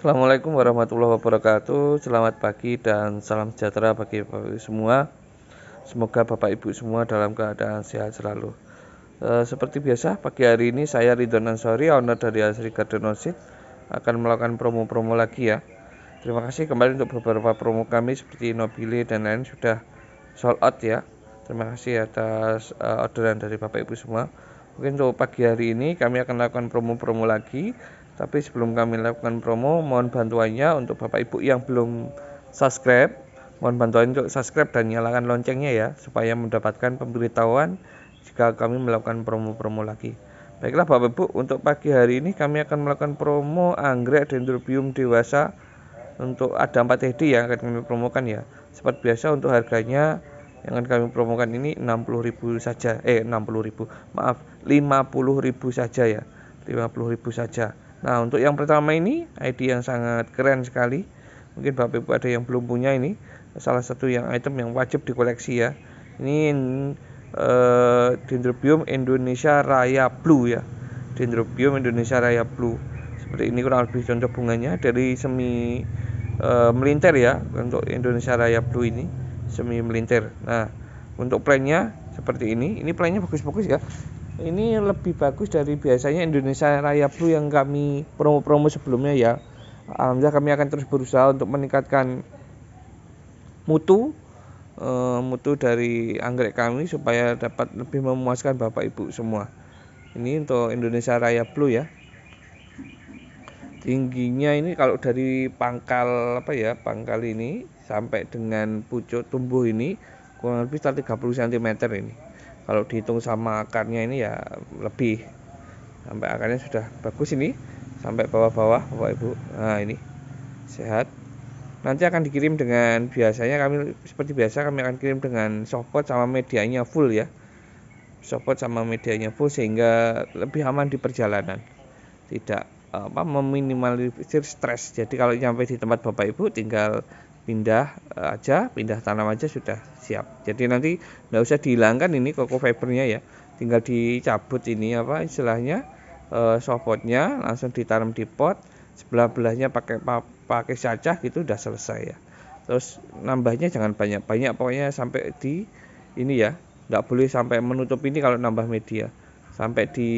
Assalamualaikum warahmatullahi wabarakatuh. Selamat pagi dan salam sejahtera bagi Bapak Ibu semua. Semoga Bapak Ibu semua dalam keadaan sehat selalu. E, seperti biasa, pagi hari ini saya Ridwan Ansori, owner dari Asri Garden Orchid akan melakukan promo-promo lagi ya. Terima kasih kembali untuk beberapa promo kami seperti Nobile dan lain sudah sold out ya. Terima kasih atas uh, orderan dari Bapak Ibu semua. Mungkin untuk pagi hari ini kami akan lakukan promo-promo lagi tapi sebelum kami lakukan promo, mohon bantuannya untuk Bapak Ibu yang belum subscribe, mohon bantuan untuk subscribe dan nyalakan loncengnya ya, supaya mendapatkan pemberitahuan jika kami melakukan promo-promo lagi. Baiklah Bapak Ibu, untuk pagi hari ini kami akan melakukan promo anggrek dendrobium dewasa untuk ada 4 HD yang akan kami promokan ya. Seperti biasa untuk harganya yang akan kami promokan ini 60.000 saja. Eh 60.000. Maaf, 50.000 saja ya. 50.000 saja. Nah untuk yang pertama ini ID yang sangat keren sekali Mungkin Bapak Ibu ada yang belum punya ini Salah satu yang item yang wajib dikoleksi ya Ini eh, Dendrobium Indonesia Raya Blue ya Dendrobium Indonesia Raya Blue Seperti ini kurang lebih contoh bunganya Dari semi eh, melintir ya Untuk Indonesia Raya Blue ini Semi melintir Nah untuk plannya seperti ini ini plannya bagus-bagus ya ini lebih bagus dari biasanya Indonesia Raya Blue yang kami promo-promo sebelumnya ya. Alhamdulillah kami akan terus berusaha untuk meningkatkan mutu eh, mutu dari anggrek kami supaya dapat lebih memuaskan Bapak Ibu semua. Ini untuk Indonesia Raya Blue ya. Tingginya ini kalau dari pangkal apa ya, pangkal ini sampai dengan pucuk tumbuh ini kurang lebih 30 cm ini kalau dihitung sama akarnya ini ya lebih sampai akarnya sudah bagus ini sampai bawah-bawah Bapak Ibu nah ini sehat nanti akan dikirim dengan biasanya kami seperti biasa kami akan kirim dengan softpot sama medianya full ya softpot sama medianya full sehingga lebih aman di perjalanan tidak apa meminimalisir stres jadi kalau sampai di tempat Bapak Ibu tinggal pindah eh, aja pindah tanam aja sudah siap jadi nanti nggak usah dihilangkan ini koko fibernya ya tinggal dicabut ini apa istilahnya e, eh, sopotnya langsung ditanam di pot sebelah belahnya pakai pakai cacah gitu udah selesai ya terus nambahnya jangan banyak banyak pokoknya sampai di ini ya nggak boleh sampai menutup ini kalau nambah media sampai di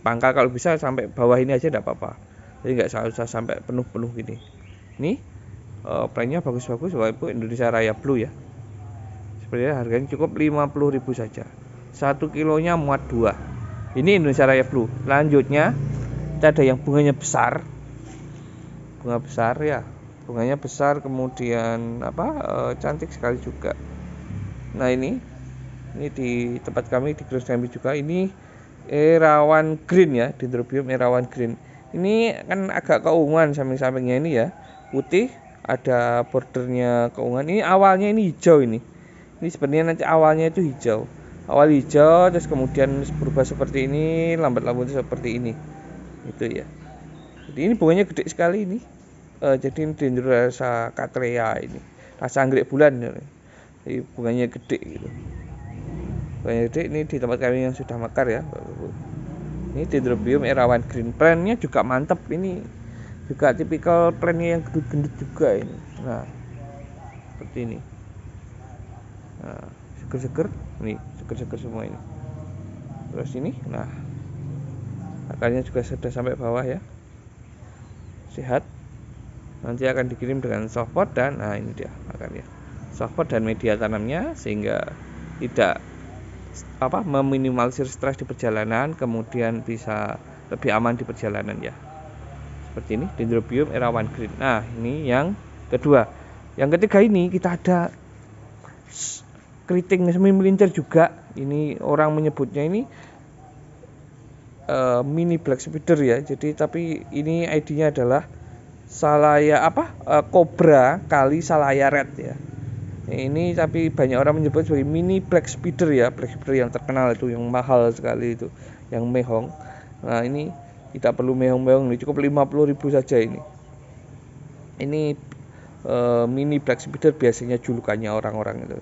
pangkal kalau bisa sampai bawah ini aja tidak apa-apa jadi nggak usah sampai penuh-penuh gini nih uh, bagus-bagus walaupun Indonesia Raya Blue ya sebenarnya harganya cukup 50.000 saja Satu kilonya muat dua. ini Indonesia Raya Blue lanjutnya kita ada yang bunganya besar bunga besar ya bunganya besar kemudian apa e, cantik sekali juga nah ini ini di tempat kami di Grand kami juga ini Erawan Green ya Dendrobium Erawan Green ini kan agak keunguan samping-sampingnya ini ya putih ada bordernya keungan ini awalnya ini hijau ini ini sebenarnya nanti awalnya itu hijau awal hijau terus kemudian berubah seperti ini lambat lambat seperti ini itu ya jadi ini bunganya gede sekali ini e, jadi ini rasa katrea ini rasa anggrek bulan ini. Ya. jadi bunganya gede gitu bunganya gede ini di tempat kami yang sudah mekar ya ini dendrobium erawan green plan juga mantep ini juga tipikal trennya yang gendut-gendut juga ini nah seperti ini nah seger-seger nih seger-seger semua ini terus ini nah akarnya juga sudah sampai bawah ya sehat nanti akan dikirim dengan softpot dan nah ini dia akarnya softpot dan media tanamnya sehingga tidak apa meminimalisir stres di perjalanan kemudian bisa lebih aman di perjalanan ya seperti ini dendrobium erawan green nah ini yang kedua yang ketiga ini kita ada keriting semi melintir juga ini orang menyebutnya ini uh, mini black spider ya jadi tapi ini ID-nya adalah salaya apa uh, cobra kali salaya red ya ini tapi banyak orang menyebut sebagai mini black spider ya black spider yang terkenal itu yang mahal sekali itu yang mehong nah ini tidak perlu meong-meong nih cukup 50.000 saja ini ini e, mini black spider biasanya julukannya orang-orang itu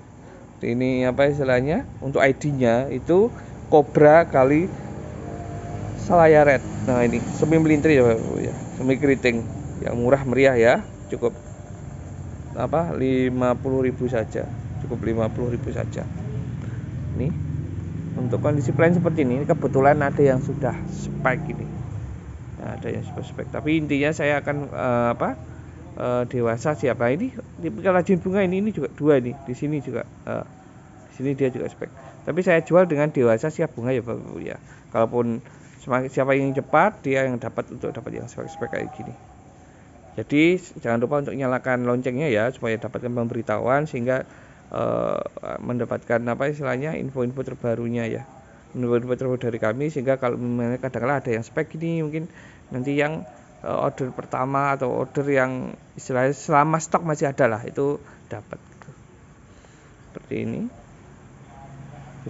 ini apa istilahnya untuk ID-nya itu Cobra kali Salaya Red. Nah ini semi melintir ya, ya semi keriting yang murah meriah ya cukup apa 50.000 saja cukup 50.000 saja ini untuk kondisi plan seperti ini kebetulan ada yang sudah spike ini nah, super spek, tapi intinya saya akan uh, apa uh, dewasa siapa nah, ini tipikal rajin bunga ini ini juga dua ini di sini juga uh, di sini dia juga spek tapi saya jual dengan dewasa siap bunga ya bapak ibu ya kalaupun semakin siapa yang cepat dia yang dapat untuk dapat yang spek-spek kayak gini jadi jangan lupa untuk nyalakan loncengnya ya supaya dapatkan pemberitahuan sehingga uh, mendapatkan apa istilahnya info-info terbarunya ya info-info terbaru dari kami sehingga kalau kadang-kadang ada yang spek ini mungkin nanti yang eh, order pertama atau order yang istilahnya selama stok masih ada lah itu dapat seperti ini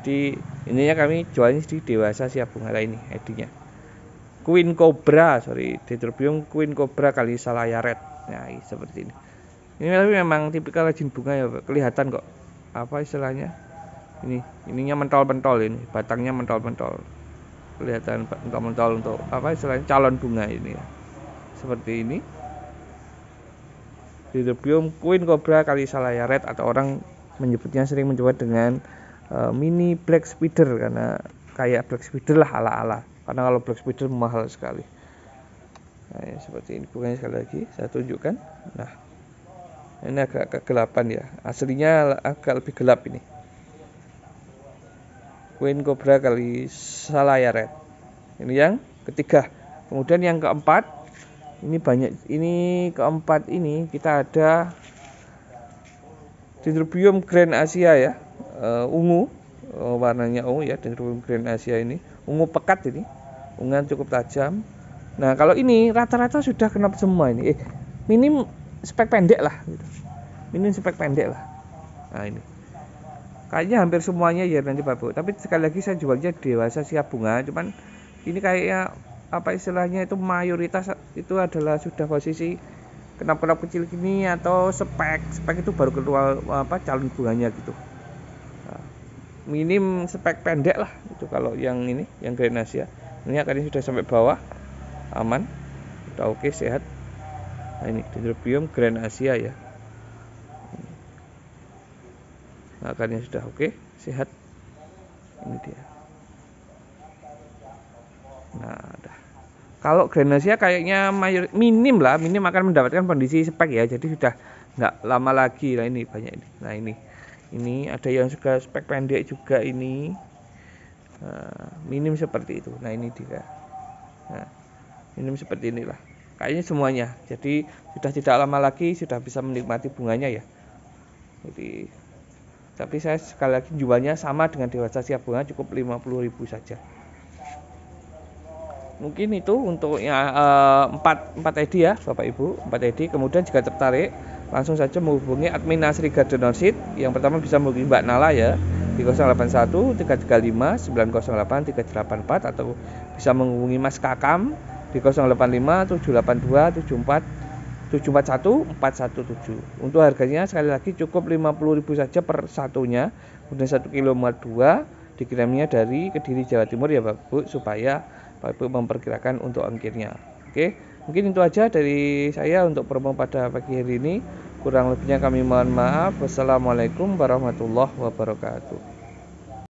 jadi ininya kami jualnya di dewasa siap bunga ini edinya Queen Cobra sorry Detrobium Queen Cobra kali ya Red nah seperti ini ini tapi memang tipikal rajin bunga ya kelihatan kok apa istilahnya ini ininya mentol-mentol ini batangnya mentol-mentol kelihatan mentol untuk apa selain calon bunga ini ya. seperti ini Di Dendrobium Queen Cobra kali ya Red atau orang menyebutnya sering mencoba dengan uh, mini black spider karena kayak black spider lah ala-ala karena kalau black spider mahal sekali nah, ya, seperti ini bunganya sekali lagi saya tunjukkan nah ini agak kegelapan ya aslinya agak lebih gelap ini Queen Cobra kali Salaya Red. Ini yang ketiga. Kemudian yang keempat, ini banyak ini keempat ini kita ada Dendrobium Grand Asia ya, uh, ungu uh, warnanya ungu ya Dendrobium Grand Asia ini, ungu pekat ini, unguan cukup tajam. Nah kalau ini rata-rata sudah kena semua ini, eh, minim spek pendek lah, gitu. minim spek pendek lah. Nah ini kayaknya hampir semuanya ya nanti Pak Bu. tapi sekali lagi saya jualnya dewasa siap bunga cuman ini kayaknya apa istilahnya itu mayoritas itu adalah sudah posisi kenap-kenap kecil gini atau spek spek itu baru keluar apa calon bunganya gitu nah, minim spek pendek lah itu kalau yang ini yang grenasia ini akan sudah sampai bawah aman udah oke sehat nah, ini dendrobium Asia ya akarnya sudah oke sehat ini dia nah ada kalau Grenasia kayaknya mayor, minim lah minim akan mendapatkan kondisi spek ya jadi sudah nggak lama lagi lah ini banyak ini nah ini ini ada yang juga spek pendek juga ini nah, minim seperti itu nah ini dia nah, minim seperti inilah kayaknya semuanya jadi sudah tidak lama lagi sudah bisa menikmati bunganya ya jadi tapi saya sekali lagi jualnya sama dengan dewasa siap bunga cukup 50.000 saja mungkin itu untuk ya, 4, 4 ID ya Bapak Ibu 4 ID kemudian jika tertarik langsung saja menghubungi admin Nasri Garden Orchid yang pertama bisa menghubungi Mbak Nala ya di 081 335 908 384 atau bisa menghubungi Mas Kakam di 085 782 74 741 417 untuk harganya sekali lagi cukup 50.000 saja per satunya kemudian 1 kilo 2 dikirimnya dari Kediri Jawa Timur ya Bapak Bu supaya pak Ibu memperkirakan untuk ongkirnya oke mungkin itu aja dari saya untuk promo pada pagi hari ini kurang lebihnya kami mohon maaf wassalamualaikum warahmatullahi wabarakatuh